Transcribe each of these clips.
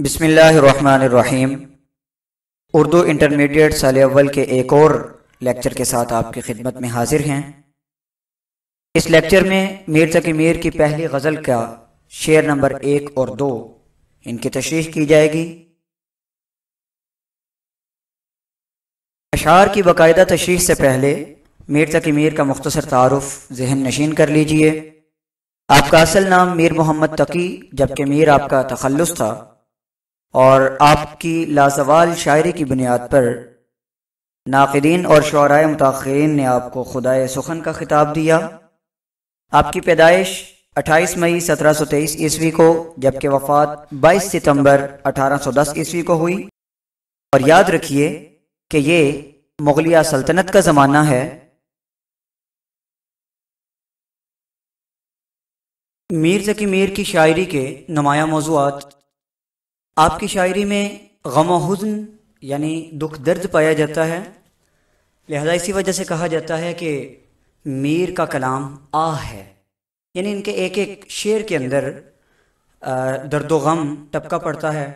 बिसमीम उर्दू इंटरमीडिएट साल अव्वल के एक और लेक्चर के साथ आपकी खिदमत में हाजिर हैं इस लेक्चर में मीर तकी मीर की पहली गज़ल का शेर नंबर एक और दो इनकी तशरीह की जाएगी अशार की बाकायदा तशरीह से पहले मीर तकी मीर का मुख्तसर तारफ़ जहन नशीन कर लीजिए आपका असल नाम मीर मोहम्मद तकी जबकि मीर आपका तखलस था और आपकी लाजवाल शायरी की बुनियाद पर नाकदीन और शराय मतरीन ने आपको खुदाए सुखन का खिताब दिया आपकी पैदाइश 28 मई 1723 ईस्वी को जबकि वफात 22 सितंबर 1810 ईस्वी को हुई और याद रखिए कि ये मुगलिया सल्तनत का ज़माना है मीर जकी मीर की शायरी के नुमाया मौजूद आपकी शायरी में गम हजन यानी दुख दर्द पाया जाता है लिहाजा इसी वजह से कहा जाता है कि मीर का कलाम आह है यानी इनके एक एक शेर के अंदर दर्द गम टपका पड़ता है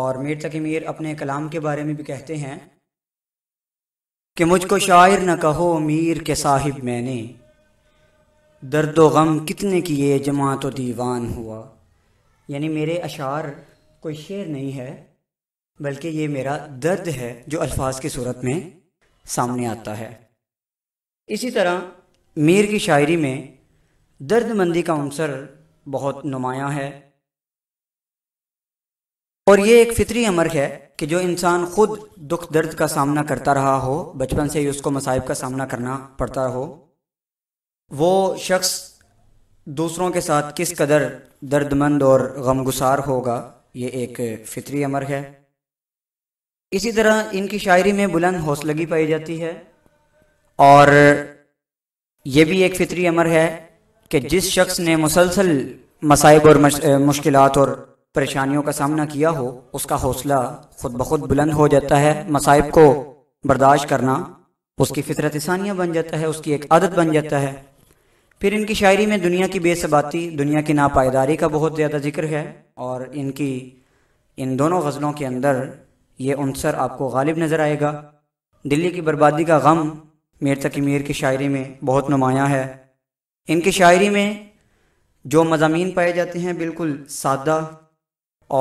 और मीर तकी मीर अपने कलाम के बारे में भी कहते हैं कि मुझको शायर न कहो मीर के साहिब मैंने दर्द गम कितने किए जमा तो दीवान हुआ यानी मेरे अशार कोई शेर नहीं है बल्कि ये मेरा दर्द है जो अल्फाज की सूरत में सामने आता है इसी तरह मीर की शायरी में दर्द मंदी का अंसर बहुत नुमाया है और ये एक फितरी अमर है कि जो इंसान खुद दुख दर्द का सामना करता रहा हो बचपन से ही उसको मसाइब का सामना करना पड़ता हो वो शख्स दूसरों के साथ किस कदर दर्दमंद और गमगुसार होगा ये एक फितरी अमर है इसी तरह इनकी शायरी में बुलंद हौसलगी पाई जाती है और ये भी एक फितरी अमर है कि जिस शख्स ने मुसलसल मसाइब और मुश्किल और परेशानियों का सामना किया हो उसका हौसला खुद ब खुद बुलंद हो जाता है मसाइब को बर्दाश्त करना उसकी फितरत इसानिया बन जाता है उसकी एक आदत बन जाता है फिर इनकी शायरी में दुनिया की बेसबाती दुनिया की नापायदारी का बहुत ज़्यादा जिक्र है और इनकी इन दोनों गज़लों के अंदर ये अनसर आपको गालिब नज़र आएगा दिल्ली की बर्बादी का गम मेर तकी मीर की शायरी में बहुत नुमायाँ है इनकी शायरी में जो मजामी पाए जाते हैं बिल्कुल सादा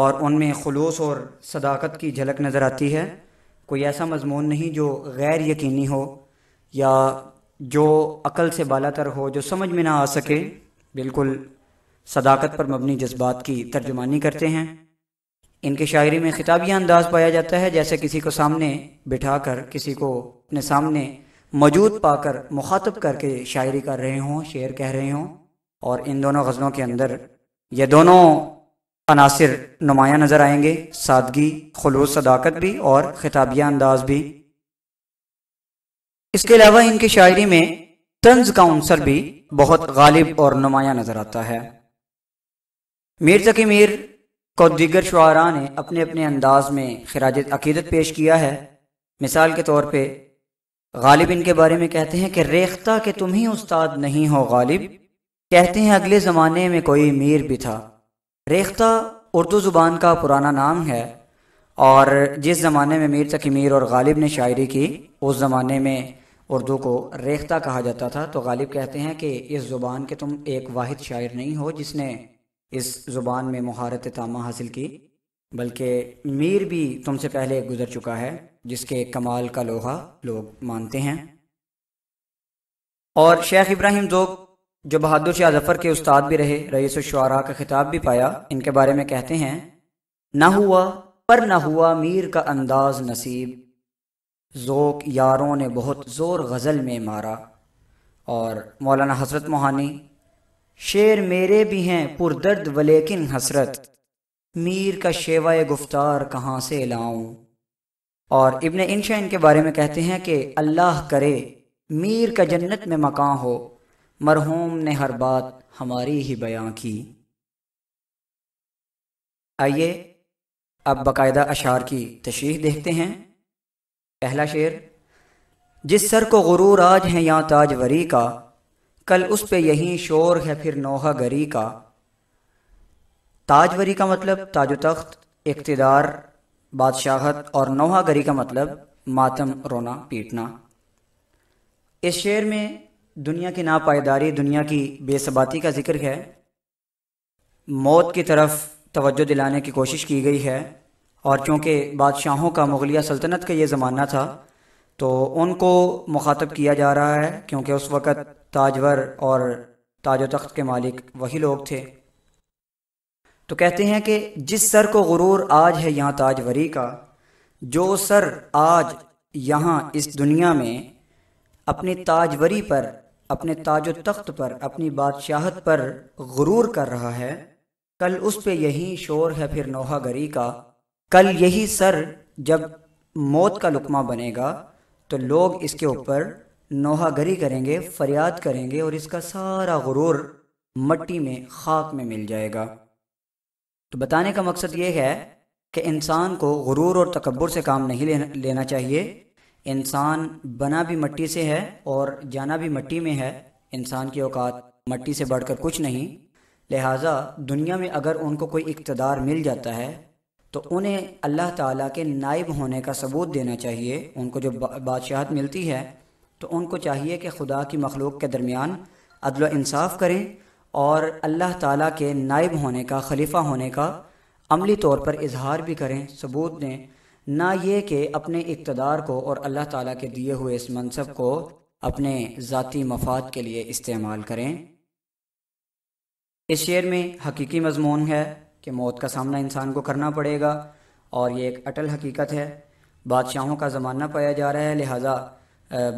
और उनमें खलूस और सदाकत की झलक नज़र आती है कोई ऐसा मजमून नहीं जो गैर यकीनी हो या जो अकल से बालातर हो जो समझ में ना आ सके बिल्कुल सदाकत पर मबनी जज्बात की तर्जुमानी करते हैं इनके शायरी में खिताबी अंदाज पाया जाता है जैसे किसी को सामने बिठा कर किसी को अपने सामने मौजूद पाकर मुखातब करके शायरी कर रहे हों शेर कह रहे हों और इन दोनों गज़लों के अंदर ये दोनों अनासर नुमाया नज़र आएंगे सादगी खलूस सदाकत भी और खिताबिया अंदाज भी इसके अलावा इनकी शायरी में तंज का अंसर भी बहुत गालिब और नुमाया नजर आता है मीर तकी मीर को दिगर शुरा ने अपने अपने अंदाज में खराज अकीदत पेश किया है मिसाल के तौर पर गालिब इनके बारे में कहते हैं कि रेख्ता के तुम ही उस्ताद नहीं हो गालिब कहते हैं अगले ज़माने में कोई मीर भी था रेख्ता उर्दू ज़ुबान का पुराना नाम है और जिस ज़माने में मीर तकी मीर और गालिब ने शायरी की उस ज़माने में उर्दू को रेख्ता कहा जाता था तो गालिब कहते हैं कि इस ज़ुबान के तुम एक वाहिद शायर नहीं हो जिसने इस ज़ुबान में महारत तामा हासिल की बल्कि मीर भी तुमसे पहले गुजर चुका है जिसके कमाल का लोहा लोग मानते हैं और शेख इब्राहिम जो जो बहादुर शाह जफ़र के उस्ताद भी रहे रईस शुरा का खिताब भी पाया इनके बारे में कहते हैं ना हुआ पर ना हुआ मीर का अंदाज नसीब ज़ोक यारों ने बहुत ज़ोर गज़ल में मारा और मौलाना हसरत मोहानी शेर मेरे भी हैं पुरदर्द वलेकिन हसरत मीर का शेवा गुफ्तार कहाँ से लाऊं और इबन इनशा इनके बारे में कहते हैं कि अल्लाह करे मीर का जन्नत में मकान हो मरहूम ने हर बात हमारी ही बयां की आइए अब बाकायदा अशार की तशरीह देखते हैं पहला शेर जिस सर को गुरूर आज है यहाँ ताजवरी का कल उस पे यहीं शोर है फिर नोहा गरी का ताजवरी का मतलब ताजो तख्त इकतदार बादशाहत और नोहा गरी का मतलब मातम रोना पीटना इस शेर में दुनिया की नापायदारी दुनिया की बेसबाती का जिक्र है मौत की तरफ तवज्जो दिलाने की कोशिश की गई है और चूँकि बादशाहों का मुगलिया सल्तनत का ये ज़माना था तो उनको मुखातब किया जा रहा है क्योंकि उस वक़्त ताजवर और ताज तख्त के मालिक वही लोग थे तो कहते हैं कि जिस सर को गुरूर आज है यहाँ ताजवरी का जो सर आज यहाँ इस दुनिया में अपनी ताजवरी पर अपने ताज तख्त पर अपनी बादशाहत पर गुरूर कर रहा है कल उस पे यही शोर है फिर नोहा गरी का कल यही सर जब मौत का लुकमा बनेगा तो लोग इसके ऊपर नोहागरी करेंगे फरियाद करेंगे और इसका सारा गुरूर मट्टी में खाक में मिल जाएगा तो बताने का मकसद ये है कि इंसान को गुरूर और तकबर से काम नहीं लेना चाहिए इंसान बना भी मट्टी से है और जाना भी मट्टी में है इंसान की औकात मट्टी से बढ़कर कुछ नहीं लिहाजा दुनिया में अगर उनको कोई इकतदार मिल जाता है तो उन्हें अल्लाह ताला के नायब होने का सबूत देना चाहिए उनको जो बादशाहत मिलती है तो उनको चाहिए कि खुदा की मखलूक के दरमियान अदल इंसाफ करें और अल्लाह ताला के नायब होने का खलीफा होने का अमली तौर पर इजहार भी करें सबूत दें ना ये कि अपने इकतदार को और अल्लाह ताला के दिए हुए इस मनसब को अपने ज़ाती मफाद के लिए इस्तेमाल करें इस शेर में हकीकी मजमून है कि मौत का सामना इंसान को करना पड़ेगा और ये एक अटल हकीकत है बादशाहों का ज़माना पाया जा रहा है लिहाजा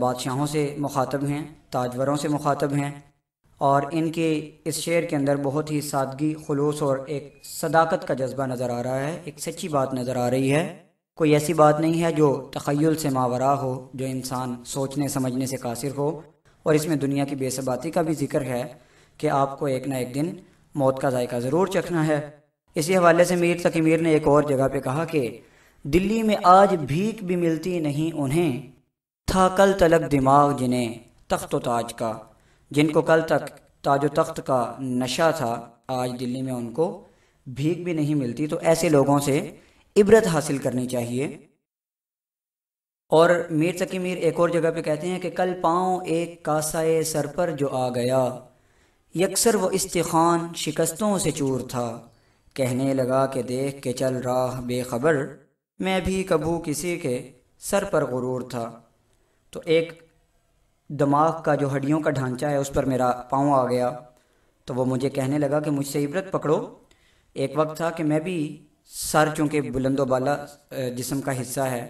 बादशाहों से मुखातब हैं ताजवरों से मुखातब हैं और इनके इस शेर के अंदर बहुत ही सादगी खलूस और एक सदाकत का जज्बा नज़र आ रहा है एक सच्ची बात नज़र आ रही है कोई ऐसी बात नहीं है जो तखयल से मावरा हो जो इंसान सोचने समझने से कासिर हो और इसमें दुनिया की बेसबाती का भी जिक्र है कि आपको एक ना एक दिन मौत का जायका ज़रूर चखना है इसी हवाले से मीर मीर ने एक और जगह पे कहा कि दिल्ली में आज भीख भी मिलती नहीं उन्हें था कल तलक दिमाग जिन्हें तख्त व ताज का जिनको कल तक ताज व तख्त का नशा था आज दिल्ली में उनको भीख भी नहीं मिलती तो ऐसे लोगों से इबरत हासिल करनी चाहिए और मीर तकी मीर एक और जगह पे कहते हैं कि कल पाँव एक कासाए सर पर जो आ गया यकसर वो इस्तान शिकस्तों से चूर था कहने लगा कि देख के चल राह बेखबर मैं भी कभू किसी के सर पर गुरूर था तो एक दिमाग का जो हड्डियों का ढांचा है उस पर मेरा पाँव आ गया तो वो मुझे कहने लगा कि मुझसे इबरत पकड़ो एक वक्त था कि मैं भी सर चूँकि बुलंदोबाला जिसम का हिस्सा है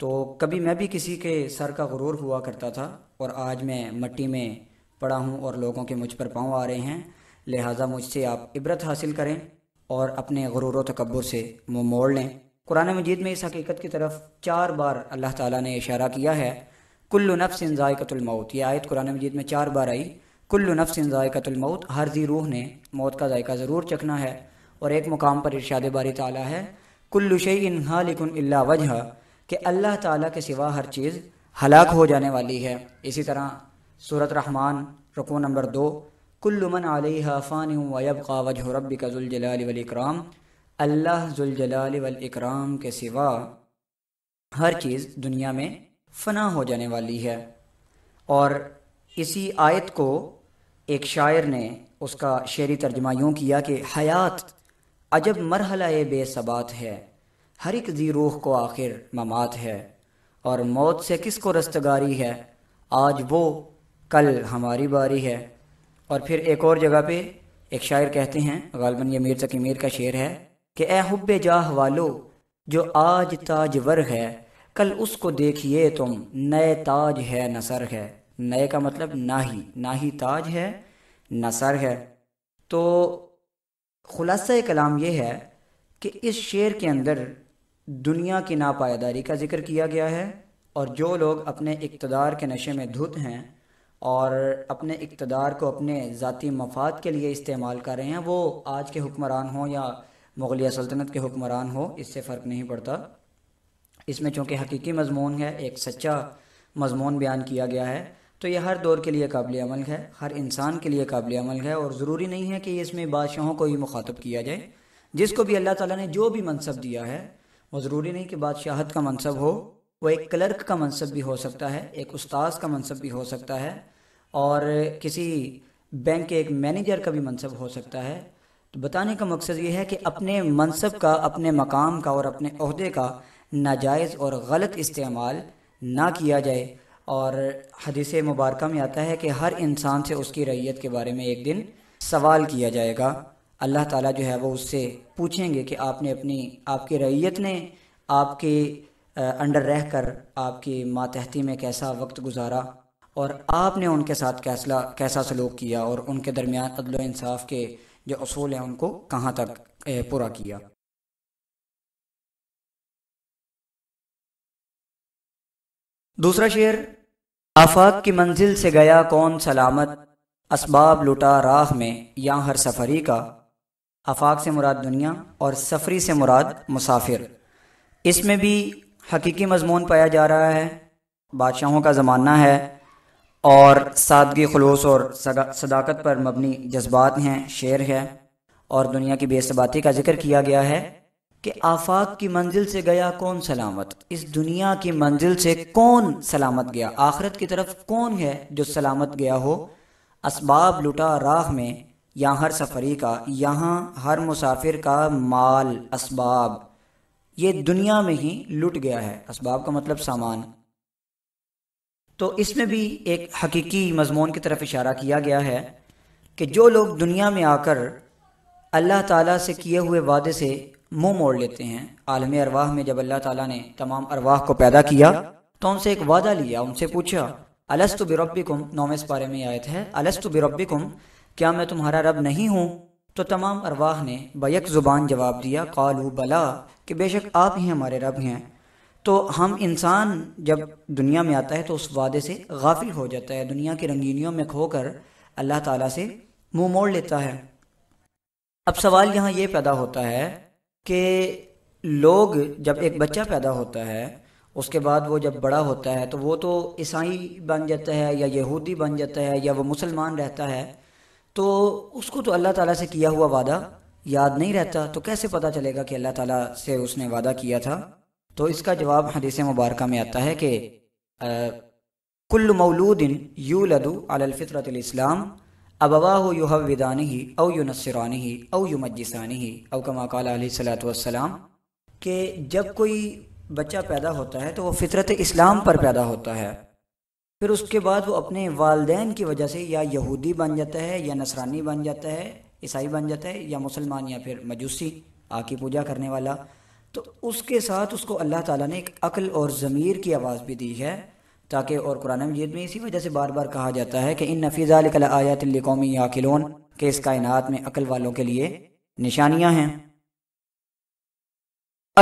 तो कभी मैं भी किसी के सर का गुरूर हुआ करता था और आज मैं मट्टी में पड़ा हूँ और लोगों के मुझ पर पाँव आ रहे हैं लिहाजा मुझसे आप इबरत हासिल करें और अपने गुरूर तकबर से मुँह मोड़ लें कुरान मजीद में इस हकीकत की तरफ चार बार अल्लाह ताला ने इशारा किया है कुल्लु नफ्स मौत यह आयत कुरान मजीद में चार बार आई कुल्लु नफ्स मौत हर जी रूह ने मौत का जायका ज़रूर चखना है और एक मुकाम पर इर्शाद बारी ताला है कुल्लु शई इन अला वजह कि अल्लाह ताला के सिवा हर चीज़ हलाक हो जाने वाली है इसी तरह सूरत रहमान रुको नंबर दो कुल्लुमन फ़ान वयबा वजह रब का जुलजलाल वलकराम अल्लाह जुलजलाल वलकराम के सिवा हर चीज़ दुनिया में फना हो जाने वाली है और इसी आयत को एक शायर ने उसका शेरी तर्जमा यूँ किया कि हयात अजब मरहला बेसबात है हर एक जी रूह को आखिर ममात है और मौत से किसको रस्तगारी है आज वो कल हमारी बारी है और फिर एक और जगह पे एक शायर कहते हैं गालबन ये मीर तकी मीर का शेर है कि ए हुब जाह वालो जो आज ताजवर है कल उसको देखिए तुम नए ताज है न सर है नए का मतलब ना ही ना ही ताज है न सर है तो खुलासा कलाम ये है कि इस शेर के अंदर दुनिया की नापायदारी का जिक्र किया गया है और जो लोग अपने इकतदार के नशे में धुत हैं और अपने इकतदार को अपने ज़ाती मफाद के लिए इस्तेमाल कर रहे हैं वो आज के हुक्मरान हों या मुग़लिया सल्तनत के हुक्मरान हों इससे फ़र्क नहीं पड़ता इसमें चूँकि हकीकी मजमून है एक सच्चा मजमून बयान किया गया है तो यह हर दौर के लिए काबिल अमल है हर इंसान के लिए काबिल अमल है और ज़रूरी नहीं है कि इसमें बादशाहों को ही मुखातब किया जाए जिसको भी अल्लाह ताला ने जो भी मनसब दिया है वो ज़रूरी नहीं कि बादशाहत का मनसब हो वो एक क्लर्क का मनसब भी हो सकता है एक उस्ताद का मनसब भी हो सकता है और किसी बैंक के एक मैनेजर का भी मनसब हो सकता है तो बताने का मकसद ये है कि अपने मनसब का अपने मकाम का और अपने अहदे का नाजायज़ और गलत इस्तेमाल ना किया जाए और हदीस मुबारक में आता है कि हर इंसान से उसकी रैयत के बारे में एक दिन सवाल किया जाएगा अल्लाह ताला जो है वो उससे पूछेंगे कि आपने अपनी आपकी रैयत ने आपके अंडर रह कर आपकी मातहती में कैसा वक्त गुजारा और आपने उनके साथ कैसला कैसा सलूक किया और उनके दरमियान अदल इंसाफ के जो असूल हैं उनको कहाँ तक पूरा किया दूसरा शेर आफाक की मंजिल से गया कौन सलामत इसबाब लुटा राह में या हर सफरी का आफाक से मुराद दुनिया और सफरी से मुराद मुसाफिर इसमें भी हकीकी मजमून पाया जा रहा है बादशाहों का ज़माना है और सादगी खलूस और सदाकत पर मबनी जज्बात हैं शेर है और दुनिया की बेसबाती का जिक्र किया गया है कि आफाक की मंजिल से गया कौन सलामत इस दुनिया की मंजिल से कौन सलामत गया आखरत की तरफ कौन है जो सलामत गया हो इसबाब लुटा राह में यहाँ हर सफरी का यहाँ हर मुसाफिर का माल इसबाब ये दुनिया में ही लुट गया है इसबाब का मतलब सामान तो, तो इसमें भी एक हकीकी मजमून की तरफ इशारा किया गया है कि जो लोग दुनिया में आकर अल्लाह ताला से किए हुए वादे से मुंह मोड़ लेते हैं आलम अरवाह में जब अल्लाह ताला ने तमाम अरवाह को पैदा किया तो उनसे एक वादा लिया उनसे पूछा अलस्त बिरबिकुम नौमे इस बारे में आयत है अलस्त बिरबिकुम क्या मैं तुम्हारा रब नहीं हूँ तो तमाम अरवाह ने बैक ज़ुबान जवाब दिया कालू बला कि बेशक आप ही हमारे रब हैं तो हम इंसान जब दुनिया में आता है तो उस वादे से गाफिल हो जाता है दुनिया की रंगीनियों में खोकर अल्लाह ताला से मुंह मोड़ लेता है अब सवाल यहाँ ये पैदा होता है कि लोग जब एक बच्चा पैदा होता है उसके बाद वो जब बड़ा होता है तो वो तो ईसाई बन जाता है या यहूदी बन जाता है या वो मुसलमान रहता है तो उसको तो अल्लाह ताला से किया हुआ वादा याद नहीं रहता तो कैसे पता चलेगा कि अल्लाह ताला से उसने वादा किया था तो इसका जवाब हदीस मुबारक में आता है कि कुल मौलूदिन यू लदू अलफ़ितरतलाम अबवा हो यू हविदानी ही अव यू नसरानी ही अव यू मज्जिसानी ही अव कमाकालसलाम के जब कोई बच्चा पैदा होता है तो वह फितरत इस्लाम पर पैदा होता है फिर उसके बाद वो अपने वालदे की वजह से या यहूदी बन जाता है या नसरानी बन जाता है ईसाई बन जाता है या मुसलमान या फिर मजूसी आ की पूजा करने वाला तो उसके साथ उसको अल्लाह ताला ने एक अक्ल और ज़मीर की आवाज़ भी दी है ताकि और कुरान मजीद में इसी वजह से बार बार कहा जाता है कि इन नफीज़ा आयातिल कौमी याकिलोन के इस कायनात में अक्ल वालों के लिए निशानियाँ हैं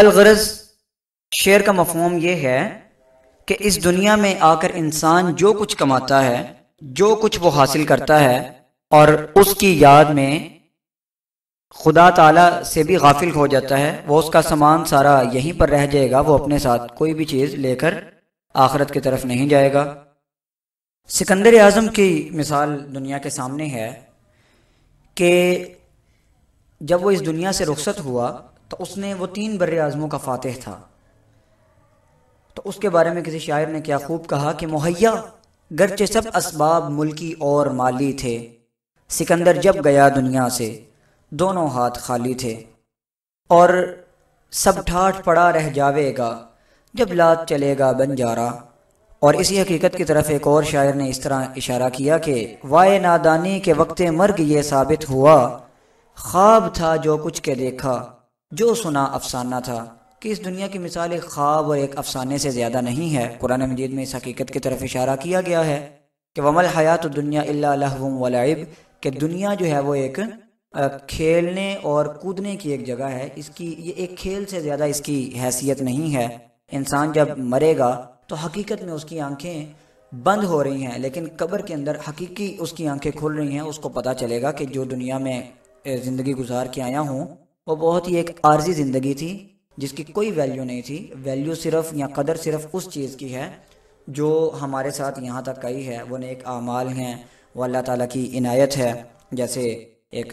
अलगरज शेर का मफहम यह है कि इस दुनिया में आकर इंसान जो कुछ कमाता है जो कुछ वो हासिल करता है और उसकी याद में खुदा ताला से भी गाफिल हो जाता है वो उसका सामान सारा यहीं पर रह जाएगा वो अपने साथ कोई भी चीज़ लेकर आखरत की तरफ नहीं जाएगा सिकंदर आज़म की मिसाल दुनिया के सामने है कि जब वो इस दुनिया से रुखसत हुआ तो उसने वो तीन बर आज़मों का फातह था तो उसके बारे में किसी शायर ने क्या खूब कहा कि मुहैया गरचे सब असबाब मुल्की और माली थे सिकंदर जब गया दुनिया से दोनों हाथ खाली थे और सब ठाठ पड़ा रह जावेगा जब लात चलेगा बंजारा और इसी हकीकत की तरफ एक और शायर ने इस तरह इशारा किया कि वाय नादानी के वक्त मर्ग ये साबित हुआ ख्वाब था जो कुछ के देखा जो सुना अफसाना था कि इस दुनिया की मिसाल एक ख्वाब और एक अफसाने से ज़्यादा नहीं है कुरान मजीद में इस हकीकत की तरफ इशारा किया गया है कि वमल हयात दुनिया अल्लाह वलाइब के दुनिया जो है वो एक खेलने और कूदने की एक जगह है इसकी ये एक खेल से ज़्यादा इसकी हैसियत नहीं है इंसान जब मरेगा तो हकीकत में उसकी आंखें बंद हो रही हैं लेकिन कब्र के अंदर हकीकी उसकी आंखें खुल रही हैं उसको पता चलेगा कि जो दुनिया में ज़िंदगी गुजार के आया हूँ वो बहुत ही एक आर्जी ज़िंदगी थी जिसकी कोई वैल्यू नहीं थी वैल्यू सिर्फ या कदर सिर्फ उस चीज़ की है जो हमारे साथ यहाँ तक आई है वो नेक आमाल हैं वो अल्लाह ताला की इनायत है जैसे एक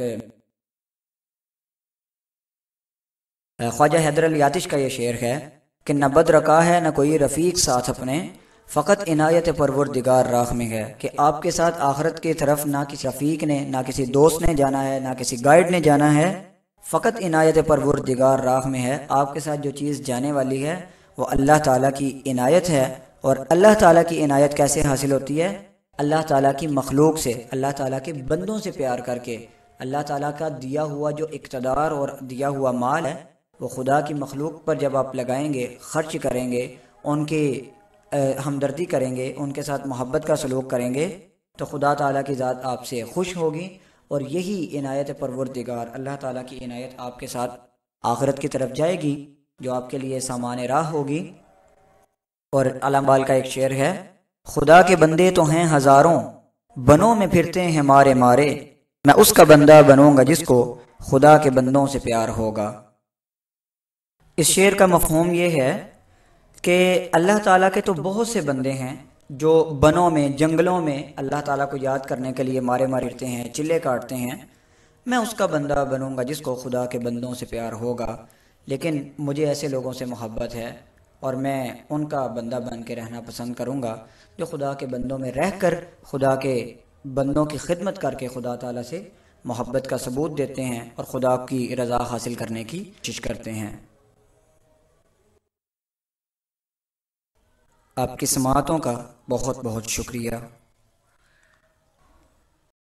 ख्वाजा हैदर यातिश का ये शेर है कि न बद रखा है न कोई रफ़ीक साथ अपने फ़कत इनायत परवर दिगार राख में है कि आपके साथ आखरत की तरफ ना किसी रफ़ीक ने ना किसी दोस्त ने जाना है ना किसी गाइड ने जाना है फ़कत इनायत परवर दिगार राख में है आपके साथ जो चीज़ जाने वाली है वो अल्लाह ताला की इनायत है और अल्लाह ताला की इनायत कैसे हासिल होती है अल्लाह ताला की मखलूक से अल्लाह ताला के बंदों से प्यार करके अल्लाह ताला का दिया हुआ जो इकतदार और दिया हुआ माल है वो खुदा की मखलूक पर जब आप लगाएंगे खर्च करेंगे उनकी हमदर्दी करेंगे उनके साथ मोहब्बत का सलूक करेंगे तो खुदा ताला की ज़ात आपसे खुश होगी और यही इनायत परवरदिगार अल्लाह ताला की इनायत आपके साथ आखरत की तरफ जाएगी जो आपके लिए सामान राह होगी और अलामबाल का एक शेर है खुदा के बंदे तो हैं हज़ारों बनों में फिरते हैं मारे मारे मैं उसका बंदा बनूंगा जिसको खुदा के बंदों से प्यार होगा इस शेर का मफहम यह है कि अल्लाह ताला के तो बहुत से बंदे हैं जो बनों में जंगलों में अल्लाह ताला को याद करने के लिए मारे मारते हैं चिल्ले काटते हैं मैं उसका बंदा बनूंगा जिसको खुदा के बंदों से प्यार होगा लेकिन मुझे ऐसे लोगों से मोहब्बत है और मैं उनका बंदा बन के रहना पसंद करूँगा जो खुदा के बंदों में रह कर खुदा के बंदों की खिदमत करके खुदा तला से मोहब्बत का सबूत देते हैं और खुदा की रज़ा हासिल करने की कोशिश करते हैं आपकी समातों का बहुत बहुत शुक्रिया